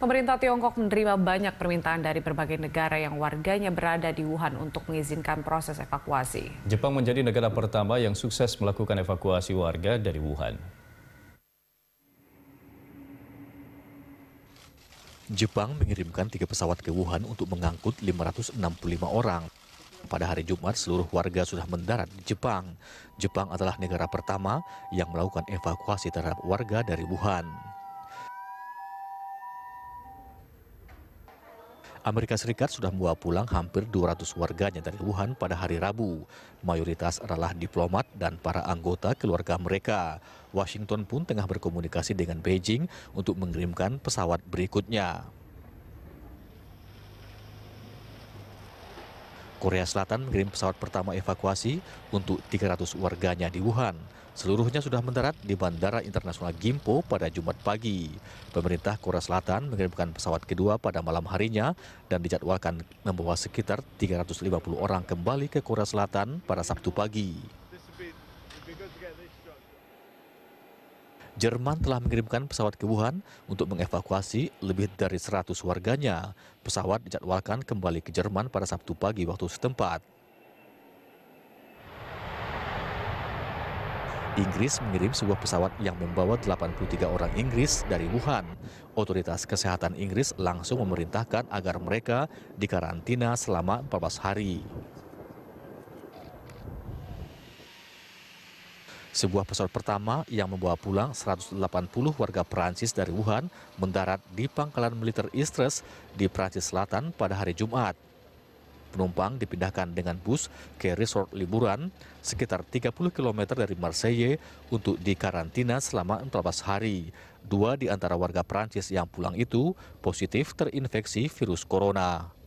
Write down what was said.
Pemerintah Tiongkok menerima banyak permintaan dari berbagai negara yang warganya berada di Wuhan untuk mengizinkan proses evakuasi. Jepang menjadi negara pertama yang sukses melakukan evakuasi warga dari Wuhan. Jepang mengirimkan tiga pesawat ke Wuhan untuk mengangkut 565 orang. Pada hari Jumat, seluruh warga sudah mendarat di Jepang. Jepang adalah negara pertama yang melakukan evakuasi terhadap warga dari Wuhan. Amerika Serikat sudah membawa pulang hampir 200 warganya dari Wuhan pada hari Rabu. Mayoritas adalah diplomat dan para anggota keluarga mereka. Washington pun tengah berkomunikasi dengan Beijing untuk mengirimkan pesawat berikutnya. Korea Selatan mengirim pesawat pertama evakuasi untuk 300 warganya di Wuhan. Seluruhnya sudah mendarat di Bandara Internasional Gimpo pada Jumat pagi. Pemerintah Korea Selatan mengirimkan pesawat kedua pada malam harinya dan dijadwalkan membawa sekitar 350 orang kembali ke Korea Selatan pada Sabtu pagi. Jerman telah mengirimkan pesawat ke Wuhan untuk mengevakuasi lebih dari 100 warganya. Pesawat dijadwalkan kembali ke Jerman pada Sabtu pagi waktu setempat. Inggris mengirim sebuah pesawat yang membawa 83 orang Inggris dari Wuhan. Otoritas Kesehatan Inggris langsung memerintahkan agar mereka dikarantina selama 14 hari. Sebuah pesawat pertama yang membawa pulang 180 warga Perancis dari Wuhan mendarat di pangkalan militer Istres di Perancis Selatan pada hari Jumat. Penumpang dipindahkan dengan bus ke resort liburan sekitar 30 km dari Marseille untuk dikarantina selama 14 hari. Dua di antara warga Perancis yang pulang itu positif terinfeksi virus corona.